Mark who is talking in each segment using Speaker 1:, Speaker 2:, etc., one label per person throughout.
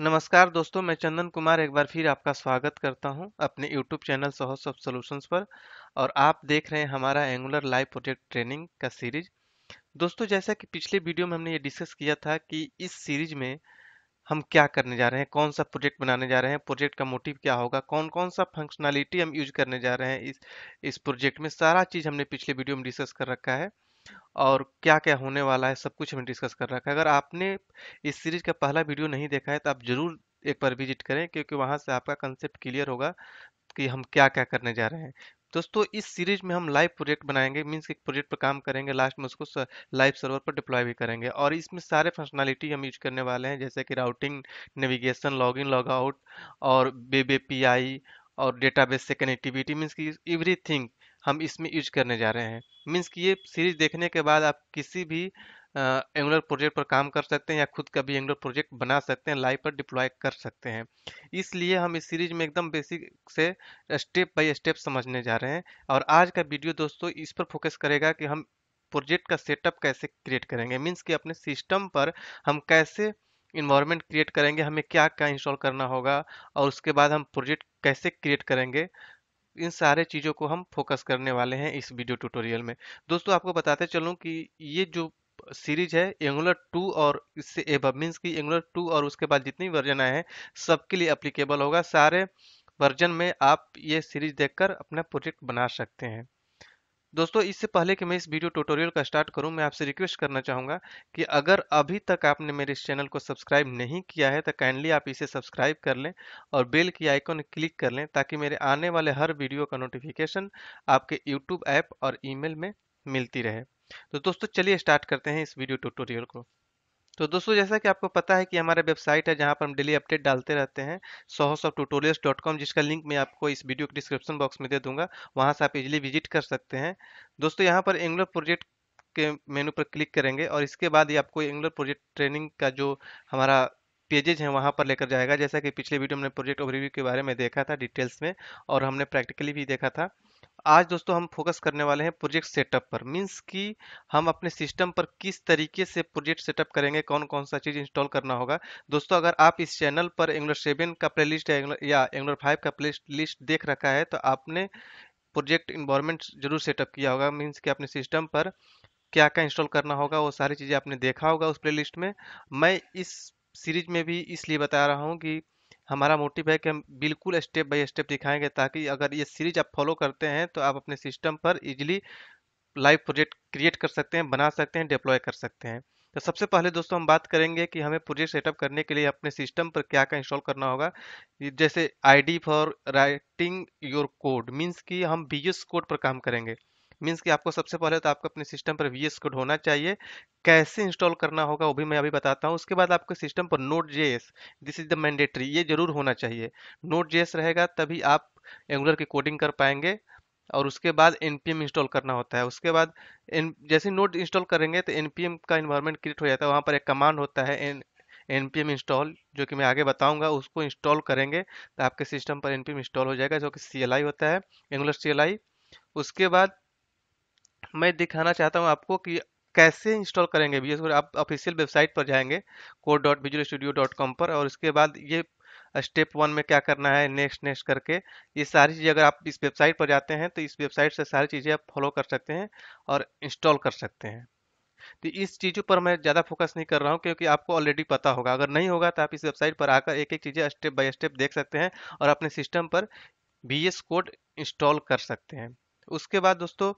Speaker 1: नमस्कार दोस्तों मैं चंदन कुमार एक बार फिर आपका स्वागत करता हूं अपने YouTube channel Sahosoft solutions पर और आप देख रहे हैं हमारा एंगुलर लाइव प्रोजेक्ट ट्रेनिंग का सीरीज दोस्तों जैसा कि पिछले वीडियो में हमने ये डिस्कस किया था कि इस सीरीज में हम क्या करने जा रहे हैं कौन सा प्रोजेक्ट बनाने जा रहे हैं प्रोजेक्ट का मोटिव क्या होगा कौन कौन सा फंक्शनैलिटी हम यूज करने जा रहे हैं इस इस प्रोजेक्ट में सारा चीज़ हमने पिछले वीडियो में डिस्कस कर रखा है और क्या-क्या होने वाला है, सब कुछ हमें डिस्कस कर रखा है। अगर आपने इस सीरीज़ का पहला वीडियो नहीं देखा है, तो आप ज़रूर एक बार विज़िट करें क्योंकि वहाँ से आपका कंसेप्ट क्लियर होगा कि हम क्या-क्या करने जा रहे हैं। दोस्तों इस सीरीज़ में हम लाइव प्रोजेक्ट बनाएंगे मीन्स एक प्रोजेक्ट पर काम करेंगे लास्ट में उसको लाइव सर्वर पर डिप्लॉय भी करेंगे और इसमें सारे फंक्शनलिटी हम यूज़ करने वाले हैं जैसे कि routing, navigation, log in log out और वेब आई और डेटाबेस से कनेक्टिविटी मीन्स की एवरी थिंग हम इसमें यूज करने जा रहे हैं मीन्स कि ये सीरीज देखने के बाद आप किसी भी एंगुलर प्रोजेक्ट पर काम कर सकते हैं या खुद का भी एंगुलर प्रोजेक्ट बना सकते हैं लाइव पर डिप्लॉय कर सकते हैं इसलिए हम इस सीरीज में एकदम बेसिक से स्टेप बाय स्टेप समझने जा रहे हैं और आज का वीडियो दोस्तों इस पर फोकस करेगा कि हम प्रोजेक्ट का सेटअप कैसे क्रिएट करेंगे मीन्स कि अपने सिस्टम पर हम कैसे इन्वायरमेंट क्रिएट करेंगे हमें क्या क्या इंस्टॉल करना होगा और उसके बाद हम प्रोजेक्ट कैसे क्रिएट करेंगे इन सारे चीज़ों को हम फोकस करने वाले हैं इस वीडियो ट्यूटोरियल में दोस्तों आपको बताते चलूँ कि ये जो सीरीज है एंगुलर टू और इससे एब मीन्स की एंगुलर टू और उसके बाद जितनी वर्जन आए हैं सबके लिए अप्लीकेबल होगा सारे वर्जन में आप ये सीरीज देखकर अपना प्रोजेक्ट बना सकते हैं दोस्तों इससे पहले कि मैं इस वीडियो ट्यूटोरियल का स्टार्ट करूं मैं आपसे रिक्वेस्ट करना चाहूंगा कि अगर अभी तक आपने मेरे इस चैनल को सब्सक्राइब नहीं किया है तो काइंडली आप इसे सब्सक्राइब कर लें और बेल की आइकॉन क्लिक कर लें ताकि मेरे आने वाले हर वीडियो का नोटिफिकेशन आपके यूट्यूब ऐप और ईमेल में मिलती रहे तो दोस्तों चलिए स्टार्ट करते हैं इस वीडियो ट्यूटोरियल को तो दोस्तों जैसा कि आपको पता है कि हमारा वेबसाइट है जहां पर हम डेली अपडेट डालते रहते हैं Sahosoft tutorials dot com जिसका लिंक मैं आपको इस वीडियो के डिस्क्रिप्शन बॉक्स में दे दूंगा वहां से आप इजीली विजिट कर सकते हैं दोस्तों यहां पर एंगुलर प्रोजेक्ट के मेनू पर क्लिक करेंगे और इसके बाद ही आपको एंगुलर प्रोजेक्ट ट्रेनिंग का जो हमारा पेजेज हैं वहाँ पर लेकर जाएगा जैसा कि पिछले वीडियो हमने प्रोजेक्ट ओवरव्यू के बारे में देखा था डिटेल्स में और हमने प्रैक्टिकली भी देखा था आज दोस्तों हम फोकस करने वाले हैं प्रोजेक्ट सेटअप पर मींस कि हम अपने सिस्टम पर किस तरीके से प्रोजेक्ट सेटअप करेंगे कौन कौन सा चीज़ इंस्टॉल करना होगा दोस्तों अगर आप इस चैनल पर एंगुलर सेवन का प्ले लिस्ट या एंगुलर फाइव का प्ले लिस्ट देख रखा है तो आपने प्रोजेक्ट इन्वायरमेंट जरूर सेटअप किया होगा मीन्स कि अपने सिस्टम पर क्या क्या इंस्टॉल करना होगा वो सारी चीज़ें आपने देखा होगा उस प्ले में मैं इस सीरीज में भी इसलिए बता रहा हूँ कि हमारा मोटिव है कि हम बिल्कुल स्टेप बाय स्टेप दिखाएंगे ताकि अगर ये सीरीज आप फॉलो करते हैं तो आप अपने सिस्टम पर इजीली लाइव प्रोजेक्ट क्रिएट कर सकते हैं बना सकते हैं डिप्लॉय कर सकते हैं तो सबसे पहले दोस्तों हम बात करेंगे कि हमें प्रोजेक्ट सेटअप करने के लिए अपने सिस्टम पर क्या क्या इंस्टॉल करना होगा जैसे IDE for writing your code means कि हम वी कोड पर काम करेंगे मीन्स कि आपको सबसे पहले तो आपको अपने सिस्टम पर वी एस कोड होना चाहिए कैसे इंस्टॉल करना होगा वो भी मैं अभी बताता हूँ उसके बाद आपके सिस्टम पर node J this is the mandatory ये जरूर होना चाहिए नोट जे रहेगा तभी आप एंगुलर की कोडिंग कर पाएंगे और उसके बाद एन इंस्टॉल करना होता है उसके बाद एन जैसे नोट इंस्टॉल करेंगे तो एन का इन्वायरमेंट क्रिएट हो जाता है वहाँ पर एक कमांड होता है एन एन इंस्टॉल जो कि मैं आगे बताऊंगा उसको इंस्टॉल करेंगे तो आपके सिस्टम पर एन इंस्टॉल हो जाएगा जो कि सी होता है एंगुलर सी उसके बाद मैं दिखाना चाहता हूँ आपको कि कैसे इंस्टॉल करेंगे बी आप ऑफिशियल वेबसाइट पर जाएंगे code dot visual studio dot com पर और उसके बाद ये स्टेप वन में क्या करना है नेक्स्ट नेक्स्ट करके ये सारी चीज़ें अगर आप इस वेबसाइट पर जाते हैं तो इस वेबसाइट से सारी चीज़ें आप फॉलो कर सकते हैं और इंस्टॉल कर सकते हैं तो इस चीज़ों पर मैं ज़्यादा फोकस नहीं कर रहा हूँ क्योंकि आपको ऑलरेडी पता होगा अगर नहीं होगा तो आप इस वेबसाइट पर आकर एक एक चीज़ें स्टेप बाय स्टेप देख सकते हैं और अपने सिस्टम पर बी कोड इंस्टॉल कर सकते हैं उसके बाद दोस्तों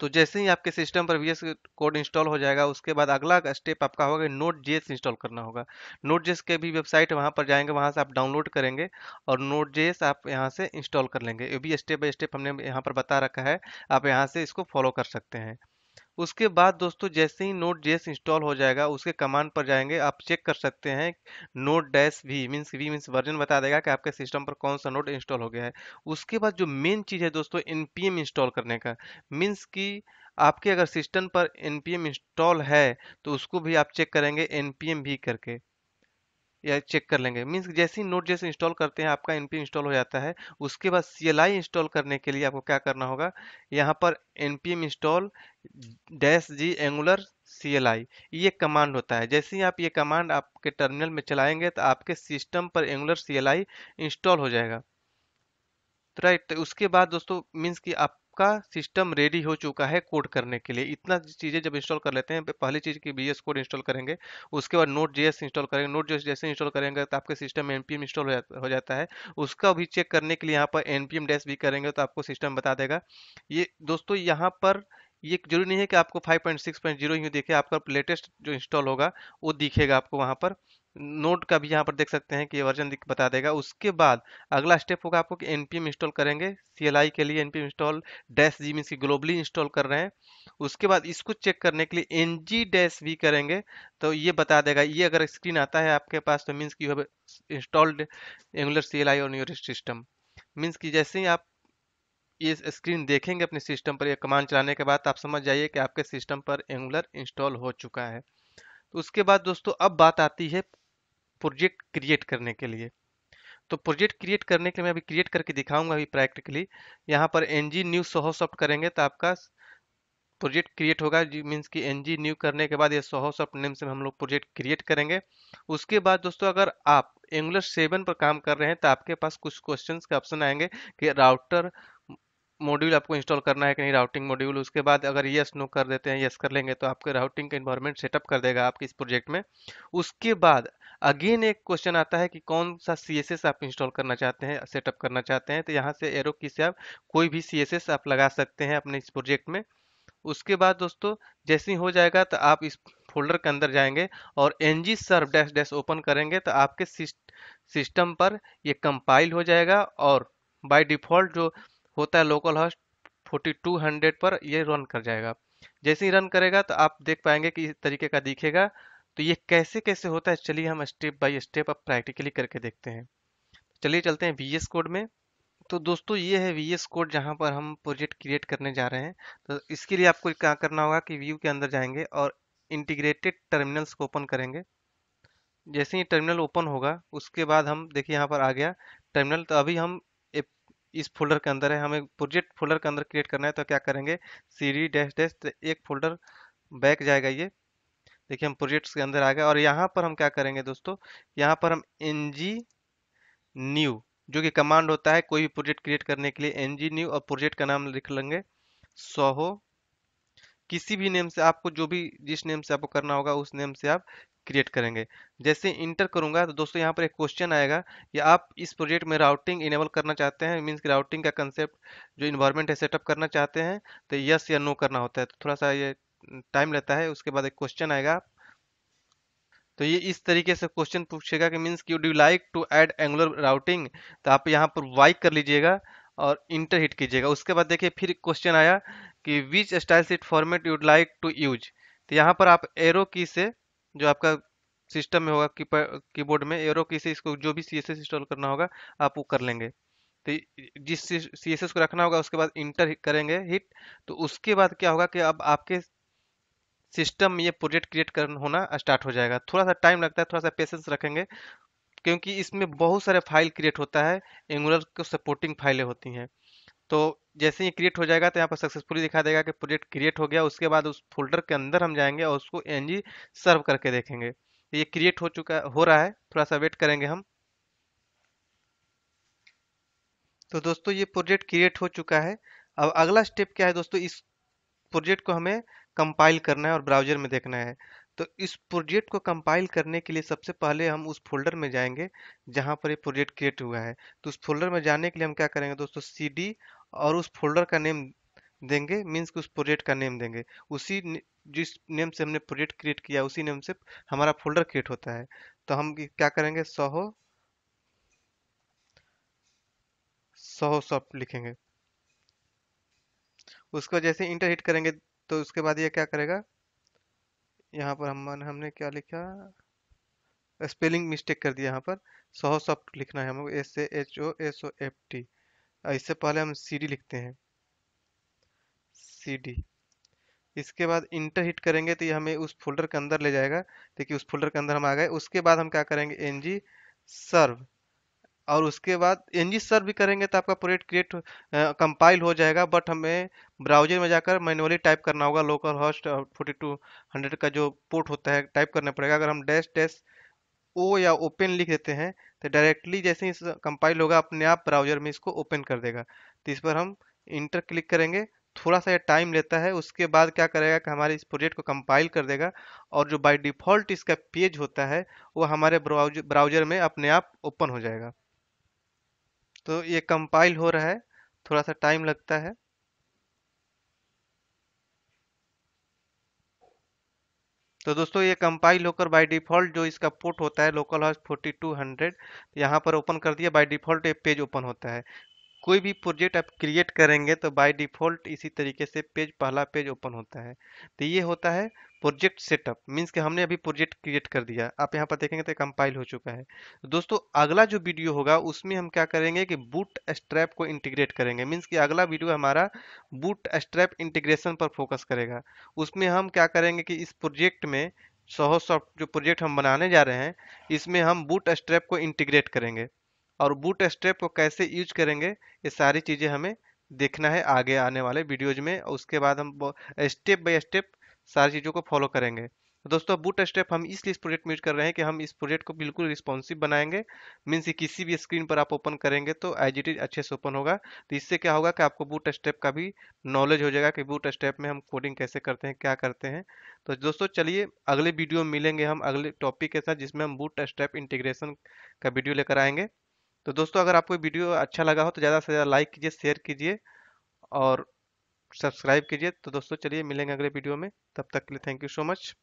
Speaker 1: तो जैसे ही आपके सिस्टम पर वीएस कोड इंस्टॉल हो जाएगा उसके बाद अगला स्टेप आपका होगा नोट जेस इंस्टॉल करना होगा नोट जेस के भी वेबसाइट वहाँ पर जाएंगे वहाँ से आप डाउनलोड करेंगे और नोट जेस आप यहाँ से इंस्टॉल कर लेंगे ये भी स्टेप बाय स्टेप हमने यहाँ पर बता रखा है आप यहाँ से इसको फॉलो कर सकते हैं उसके बाद दोस्तों जैसे ही नोट जेस इंस्टॉल हो जाएगा उसके कमांड पर जाएंगे आप चेक कर सकते हैं node dash V means V means version बता देगा कि आपके सिस्टम पर कौन सा नोट इंस्टॉल हो गया है उसके बाद जो मेन चीज़ है दोस्तों एन इंस्टॉल करने का मीन्स की आपके अगर सिस्टम पर एन इंस्टॉल है तो उसको भी आप चेक करेंगे एन भी करके या चेक कर लेंगे मीन्स जैसे ही नोट जैसे इंस्टॉल करते हैं आपका एन इंस्टॉल हो जाता है उसके बाद सी इंस्टॉल करने के लिए आपको क्या करना होगा यहाँ पर N install dash G angular C ये कमांड होता है जैसे ही आप ये कमांड आपके टर्मिनल में चलाएंगे तो आपके सिस्टम पर एंगुलर सी इंस्टॉल हो जाएगा तो राइट तो उसके बाद दोस्तों मीन्स कि आप आपका सिस्टम रेडी हो चुका है कोड करने के लिए इतना चीज़ें जब इंस्टॉल कर लेते हैं पहली चीज़ की बी कोड इंस्टॉल करेंगे उसके बाद नोट जीएस इंस्टॉल करेंगे नोट जेएस जैसे इंस्टॉल करेंगे तो आपके सिस्टम एन इंस्टॉल हो जाता है उसका भी चेक करने के लिए यहाँ पर एन पी भी करेंगे तो आपको सिस्टम बता देगा ये दोस्तों यहाँ पर ये जरूरी नहीं है कि आपको 5.6.0 ही देखे आपका लेटेस्ट जो इंस्टॉल होगा वो दिखेगा आपको वहाँ पर नोट का भी यहाँ पर देख सकते हैं कि वर्जन बता देगा उसके बाद अगला स्टेप होगा आपको कि एनपीएम इंस्टॉल करेंगे सीएलआई के लिए NPM install dash G means की ग्लोबली इंस्टॉल कर रहे हैं उसके बाद इसको चेक करने के लिए एन जी डैश भी करेंगे तो ये बता देगा ये अगर स्क्रीन आता है आपके पास तो मीन्स की installed angular C L I और न्यूर सिस्टम मीन्स की जैसे ही आप ये स्क्रीन देखेंगे अपने सिस्टम पर यह कमान चलाने के बाद आप समझ जाइए कि आपके सिस्टम पर एंगुलर इंस्टॉल हो चुका है तो उसके बाद दोस्तों अब बात आती है प्रोजेक्ट क्रिएट करने के लिए तो प्रोजेक्ट क्रिएट करने के लिए मैं अभी क्रिएट करके दिखाऊंगा अभी प्रैक्टिकली यहाँ पर N G new Sahosoft करेंगे तो आपका प्रोजेक्ट क्रिएट होगा मीन्स कि एन जी न्यू करने के बाद ये सोहो सॉफ्ट नेम से हम लोग प्रोजेक्ट क्रिएट करेंगे उसके बाद दोस्तों अगर आप एंगुलर सेवन पर काम कर रहे हैं तो आपके पास कुछ क्वेश्चन के ऑप्शन आएंगे कि राउटर मॉड्यूल आपको इंस्टॉल करना है कि नहीं राउटिंग मॉड्यूल उसके बाद अगर यस नो कर देते हैं यस कर लेंगे तो आपके राउटिंग का इन्वायरमेंट सेटअप कर देगा आपके इस प्रोजेक्ट में उसके बाद अगेन एक क्वेश्चन आता है कि कौन सा सी आप इंस्टॉल करना चाहते हैं सेटअप करना चाहते हैं तो यहाँ से एरो की से आप कोई भी सी आप लगा सकते हैं अपने इस प्रोजेक्ट में उसके बाद दोस्तों जैसे ही हो जाएगा तो आप इस फोल्डर के अंदर जाएंगे और N G serve dash dash open करेंगे तो आपके सिस्टम पर ये कंपाइल हो जाएगा और बाय डिफ़ॉल्ट जो होता है लोकल हॉस्ट 4200 पर ये रन कर जाएगा जैसे ही रन करेगा तो आप देख पाएंगे कि इस तरीके का दिखेगा तो ये कैसे कैसे होता है चलिए हम स्टेप बाय स्टेप अब प्रैक्टिकली करके देखते हैं चलिए चलते हैं वी कोड में तो दोस्तों ये है वी कोड जहाँ पर हम प्रोजेक्ट क्रिएट करने जा रहे हैं तो इसके लिए आपको क्या करना होगा कि व्यू के अंदर जाएंगे और इंटीग्रेटेड टर्मिनल्स को ओपन करेंगे जैसे ही टर्मिनल ओपन होगा उसके बाद हम देखिए यहाँ पर आ गया टर्मिनल तो अभी हम इस फोल्डर के अंदर है हमें प्रोजेक्ट फोल्डर के अंदर क्रिएट करना है तो क्या करेंगे सी डी डैश डैश एक फोल्डर बैक जाएगा ये देखिए हम प्रोजेक्ट्स के अंदर आ गए और यहाँ पर हम क्या करेंगे दोस्तों यहाँ पर हम एन न्यू जो कि कमांड होता है कोई भी प्रोजेक्ट क्रिएट करने के लिए एन न्यू और प्रोजेक्ट का नाम लिख लेंगे सोहो किसी भी नेम से आपको जो भी जिस नेम से आपको करना होगा उस नेम से आप क्रिएट करेंगे जैसे इंटर करूंगा तो दोस्तों यहाँ पर एक क्वेश्चन आएगा कि आप इस प्रोजेक्ट में राउटिंग इनेबल करना चाहते हैं मीन्स राउटिंग का कंसेप्ट जो इन्वायरमेंट है सेटअप करना चाहते हैं तो यस या नो करना होता है तो थोड़ा सा ये टाइम लेता है उसके बाद एक क्वेश्चन आएगा तो ये इस तरीके से क्वेश्चन पूछेगा कि means you do like to add Angular routing तो आप यहाँ पर वाइक कर लीजिएगा और इंटर हिट कीजिएगा उसके बाद देखिए फिर क्वेश्चन आया कि which style sheet format you'd like to use तो यहाँ पर आप एरो की से जो आपका सिस्टम में होगा की कीबोर्ड में एरो की से इसको जो भी सी एस इंस्टॉल करना होगा आप वो कर लेंगे तो जिस सी एस को रखना होगा उसके बाद इंटर करेंगे हिट तो उसके बाद क्या होगा कि अब आपके सिस्टम में ये प्रोजेक्ट क्रिएट कर होना स्टार्ट हो जाएगा थोड़ा सा टाइम लगता है थोड़ा सा पेशेंस रखेंगे क्योंकि इसमें बहुत सारे फाइल क्रिएट होता है एंगुलर को सपोर्टिंग फाइलें होती हैं तो जैसे ही क्रिएट हो जाएगा तो यहाँ पर सक्सेसफुली दिखा देगा कि प्रोजेक्ट क्रिएट हो गया उसके बाद उस फोल्डर के अंदर हम जाएंगे और उसको एन सर्व करके देखेंगे तो ये क्रिएट हो चुका हो रहा है थोड़ा सा वेट करेंगे हम तो दोस्तों ये प्रोजेक्ट क्रिएट हो चुका है अब अगला स्टेप क्या है दोस्तों इस प्रोजेक्ट को हमें कंपाइल करना है और ब्राउजर में देखना है तो इस प्रोजेक्ट को कंपाइल करने के लिए सबसे पहले हम उस फोल्डर में जाएंगे जहां पर ये प्रोजेक्ट क्रिएट हुआ है तो उस फोल्डर में जाने के लिए हम क्या करेंगे दोस्तों सी और उस फोल्डर का नेम देंगे मीन्स कि उस प्रोजेक्ट का नेम देंगे उसी जिस नेम से हमने प्रोजेक्ट क्रिएट किया उसी नेम से हमारा फोल्डर क्रिएट होता है तो हम क्या करेंगे सहो सहो सॉफ्ट लिखेंगे उसको जैसे इंटर हिट करेंगे तो उसके बाद ये क्या करेगा यहाँ पर हम हमने क्या लिखा स्पेलिंग मिस्टेक कर दिया यहाँ पर सो सॉफ्ट लिखना है हम S A H O S O F T इससे पहले हम सी डी लिखते हैं सी डी इसके बाद इंटर हिट करेंगे तो ये हमें उस फोल्डर के अंदर ले जाएगा देखिए उस फोल्डर के अंदर हम आ गए उसके बाद हम क्या करेंगे एन जी सर्व और उसके बाद एनजी सर भी करेंगे तो आपका प्रोजेक्ट क्रिएट कंपाइल हो जाएगा बट हमें ब्राउजर में जाकर मैनुअली टाइप करना होगा localhost forty two hundred का जो पोर्ट होता है टाइप करना पड़ेगा अगर हम डैश डैश ओ या ओपन लिख देते हैं तो डायरेक्टली जैसे ही कंपाइल होगा अपने आप ब्राउजर में इसको ओपन कर देगा तो इस पर हम इंटर क्लिक करेंगे थोड़ा सा ये टाइम लेता है उसके बाद क्या करेगा कि हमारे इस प्रोजेक्ट को कंपाइल कर देगा और जो बाय डिफ़ॉल्ट इसका पेज होता है वो हमारे ब्राउजर में अपने आप ओपन हो जाएगा तो ये कंपाइल हो रहा है थोड़ा सा टाइम लगता है तो दोस्तों ये कंपाइल होकर बाय डिफॉल्ट जो इसका पोर्ट होता है localhost forty two hundred यहाँ पर ओपन कर दिया बाय डिफॉल्ट ये पेज ओपन होता है कोई भी प्रोजेक्ट आप क्रिएट करेंगे तो बाय डिफॉल्ट इसी तरीके से पेज पहला पेज ओपन होता है तो ये होता है प्रोजेक्ट सेटअप मीन्स कि हमने अभी प्रोजेक्ट क्रिएट कर दिया आप यहाँ पर देखेंगे तो कंपाइल हो चुका है दोस्तों अगला जो वीडियो होगा उसमें हम क्या करेंगे कि बूट स्ट्रैप को इंटीग्रेट करेंगे मीन्स कि अगला वीडियो हमारा बूट स्ट्रैप इंटीग्रेशन पर फोकस करेगा उसमें हम क्या करेंगे कि इस प्रोजेक्ट में सहो सॉफ्ट जो प्रोजेक्ट हम बनाने जा रहे हैं इसमें हम बूट स्ट्रैप को इंटीग्रेट करेंगे और बूट स्ट्रैप को कैसे यूज करेंगे ये सारी चीज़ें हमें देखना है आगे आने वाले वीडियोज में उसके बाद हम स्टेप बाई स्टेप सारी चीज़ों को फॉलो करेंगे तो दोस्तों बूट स्टेप हम इसलिए इस प्रोजेक्ट में यूज कर रहे हैं कि हम इस प्रोजेक्ट को बिल्कुल रिस्पॉन्सिव बनाएंगे मीन्स किसी भी स्क्रीन पर आप ओपन करेंगे तो एज इट इज अच्छे से ओपन होगा तो इससे क्या होगा कि आपको बूट स्टेप का भी नॉलेज हो जाएगा कि बूट स्टेप में हम कोडिंग कैसे करते हैं क्या करते हैं तो दोस्तों चलिए अगले वीडियो में मिलेंगे हम अगले टॉपिक के साथ जिसमें हम बूट स्टेप इंटीग्रेशन का वीडियो लेकर आएंगे तो दोस्तों अगर आपको वीडियो अच्छा लगा हो तो ज़्यादा से ज़्यादा लाइक कीजिए शेयर कीजिए और सब्सक्राइब कीजिए तो दोस्तों चलिए मिलेंगे अगले वीडियो में तब तक के लिए थैंक यू सो मच